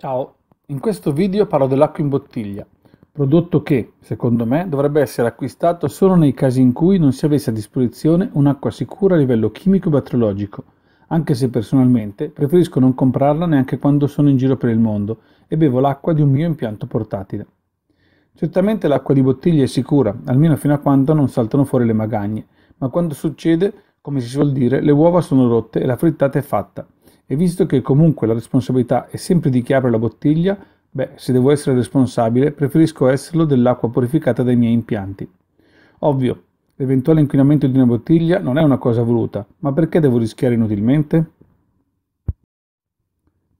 Ciao, in questo video parlo dell'acqua in bottiglia, prodotto che, secondo me, dovrebbe essere acquistato solo nei casi in cui non si avesse a disposizione un'acqua sicura a livello chimico e batteriologico, anche se personalmente preferisco non comprarla neanche quando sono in giro per il mondo e bevo l'acqua di un mio impianto portatile. Certamente l'acqua di bottiglia è sicura, almeno fino a quando non saltano fuori le magagne, ma quando succede, come si suol dire, le uova sono rotte e la frittata è fatta. E visto che comunque la responsabilità è sempre di chi apre la bottiglia, beh, se devo essere responsabile, preferisco esserlo dell'acqua purificata dai miei impianti. Ovvio, l'eventuale inquinamento di una bottiglia non è una cosa voluta, ma perché devo rischiare inutilmente?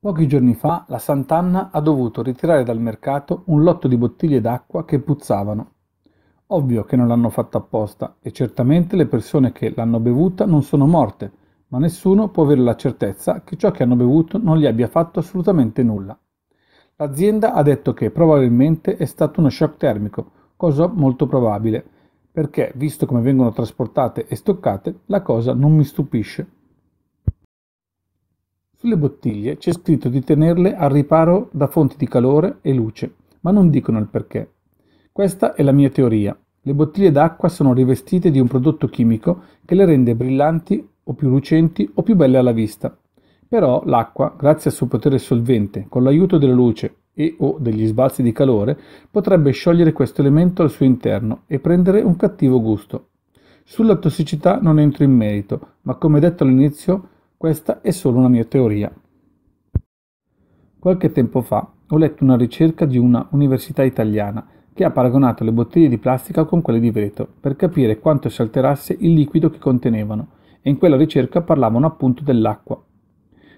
Pochi giorni fa la Sant'Anna ha dovuto ritirare dal mercato un lotto di bottiglie d'acqua che puzzavano. Ovvio che non l'hanno fatta apposta e certamente le persone che l'hanno bevuta non sono morte, ma nessuno può avere la certezza che ciò che hanno bevuto non gli abbia fatto assolutamente nulla. L'azienda ha detto che probabilmente è stato uno shock termico, cosa molto probabile, perché visto come vengono trasportate e stoccate, la cosa non mi stupisce. Sulle bottiglie c'è scritto di tenerle al riparo da fonti di calore e luce, ma non dicono il perché. Questa è la mia teoria. Le bottiglie d'acqua sono rivestite di un prodotto chimico che le rende brillanti o più lucenti o più belle alla vista. Però l'acqua, grazie al suo potere solvente, con l'aiuto della luce e o degli sbalzi di calore, potrebbe sciogliere questo elemento al suo interno e prendere un cattivo gusto. Sulla tossicità non entro in merito, ma come detto all'inizio, questa è solo una mia teoria. Qualche tempo fa ho letto una ricerca di una università italiana che ha paragonato le bottiglie di plastica con quelle di vetro per capire quanto si alterasse il liquido che contenevano e in quella ricerca parlavano appunto dell'acqua.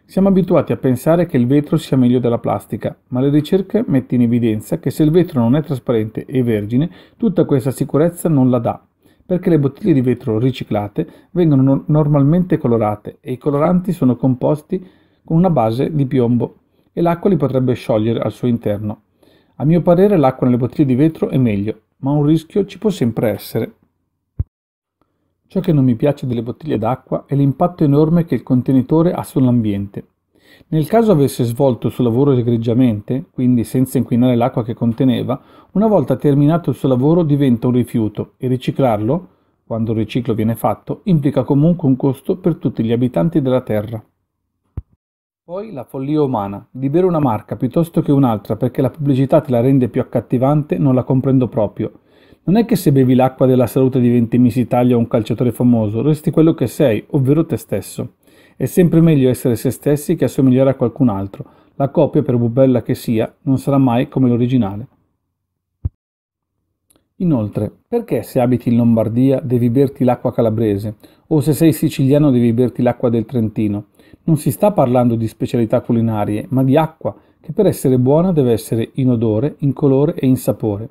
Siamo abituati a pensare che il vetro sia meglio della plastica, ma le ricerche mettono in evidenza che se il vetro non è trasparente e vergine, tutta questa sicurezza non la dà, perché le bottiglie di vetro riciclate vengono normalmente colorate e i coloranti sono composti con una base di piombo e l'acqua li potrebbe sciogliere al suo interno. A mio parere l'acqua nelle bottiglie di vetro è meglio, ma un rischio ci può sempre essere. Ciò che non mi piace delle bottiglie d'acqua è l'impatto enorme che il contenitore ha sull'ambiente. Nel caso avesse svolto il suo lavoro egregiamente, quindi senza inquinare l'acqua che conteneva, una volta terminato il suo lavoro diventa un rifiuto e riciclarlo, quando il riciclo viene fatto, implica comunque un costo per tutti gli abitanti della Terra. Poi la follia umana, di bere una marca piuttosto che un'altra perché la pubblicità te la rende più accattivante non la comprendo proprio non è che se bevi l'acqua della salute diventi Miss Italia o un calciatore famoso, resti quello che sei, ovvero te stesso. È sempre meglio essere se stessi che assomigliare a qualcun altro. La copia, per bubella che sia, non sarà mai come l'originale. Inoltre, perché se abiti in Lombardia devi berti l'acqua calabrese o se sei siciliano devi berti l'acqua del Trentino? Non si sta parlando di specialità culinarie, ma di acqua, che per essere buona deve essere in odore, in colore e in sapore.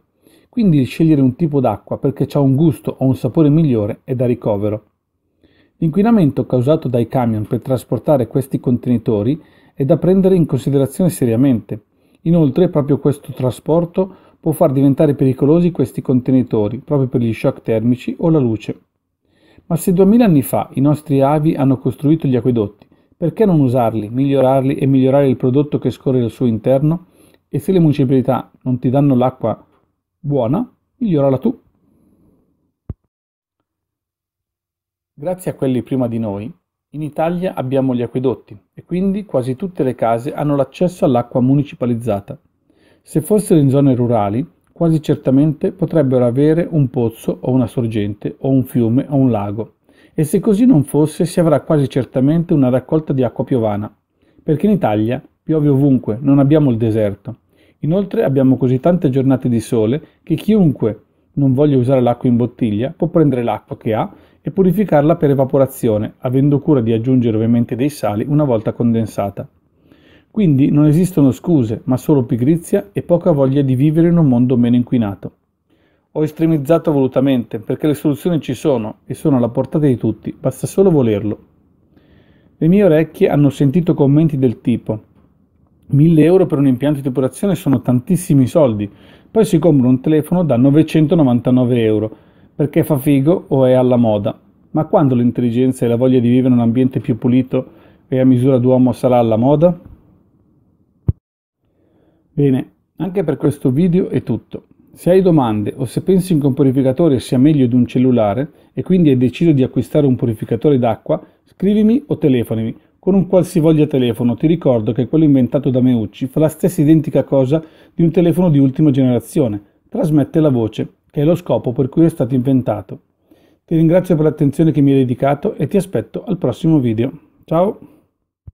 Quindi scegliere un tipo d'acqua perché ha un gusto o un sapore migliore è da ricovero. L'inquinamento causato dai camion per trasportare questi contenitori è da prendere in considerazione seriamente. Inoltre proprio questo trasporto può far diventare pericolosi questi contenitori, proprio per gli shock termici o la luce. Ma se 2000 anni fa i nostri avi hanno costruito gli acquedotti, perché non usarli, migliorarli e migliorare il prodotto che scorre al suo interno? E se le municipalità non ti danno l'acqua Buona, migliorala tu. Grazie a quelli prima di noi, in Italia abbiamo gli acquedotti e quindi quasi tutte le case hanno l'accesso all'acqua municipalizzata. Se fossero in zone rurali, quasi certamente potrebbero avere un pozzo o una sorgente o un fiume o un lago. E se così non fosse, si avrà quasi certamente una raccolta di acqua piovana, perché in Italia piove ovunque, non abbiamo il deserto. Inoltre abbiamo così tante giornate di sole che chiunque non voglia usare l'acqua in bottiglia può prendere l'acqua che ha e purificarla per evaporazione, avendo cura di aggiungere ovviamente dei sali una volta condensata. Quindi non esistono scuse, ma solo pigrizia e poca voglia di vivere in un mondo meno inquinato. Ho estremizzato volutamente perché le soluzioni ci sono e sono alla portata di tutti, basta solo volerlo. Le mie orecchie hanno sentito commenti del tipo 1000 euro per un impianto di depurazione sono tantissimi soldi. Poi si compra un telefono da 999 euro perché fa figo o è alla moda. Ma quando l'intelligenza e la voglia di vivere in un ambiente più pulito e a misura d'uomo sarà alla moda? Bene, anche per questo video è tutto. Se hai domande o se pensi che un purificatore sia meglio di un cellulare e quindi hai deciso di acquistare un purificatore d'acqua, scrivimi o telefonami con un qualsivoglia telefono. Ti ricordo che quello inventato da Meucci fa la stessa identica cosa di un telefono di ultima generazione. Trasmette la voce, che è lo scopo per cui è stato inventato. Ti ringrazio per l'attenzione che mi hai dedicato e ti aspetto al prossimo video. Ciao!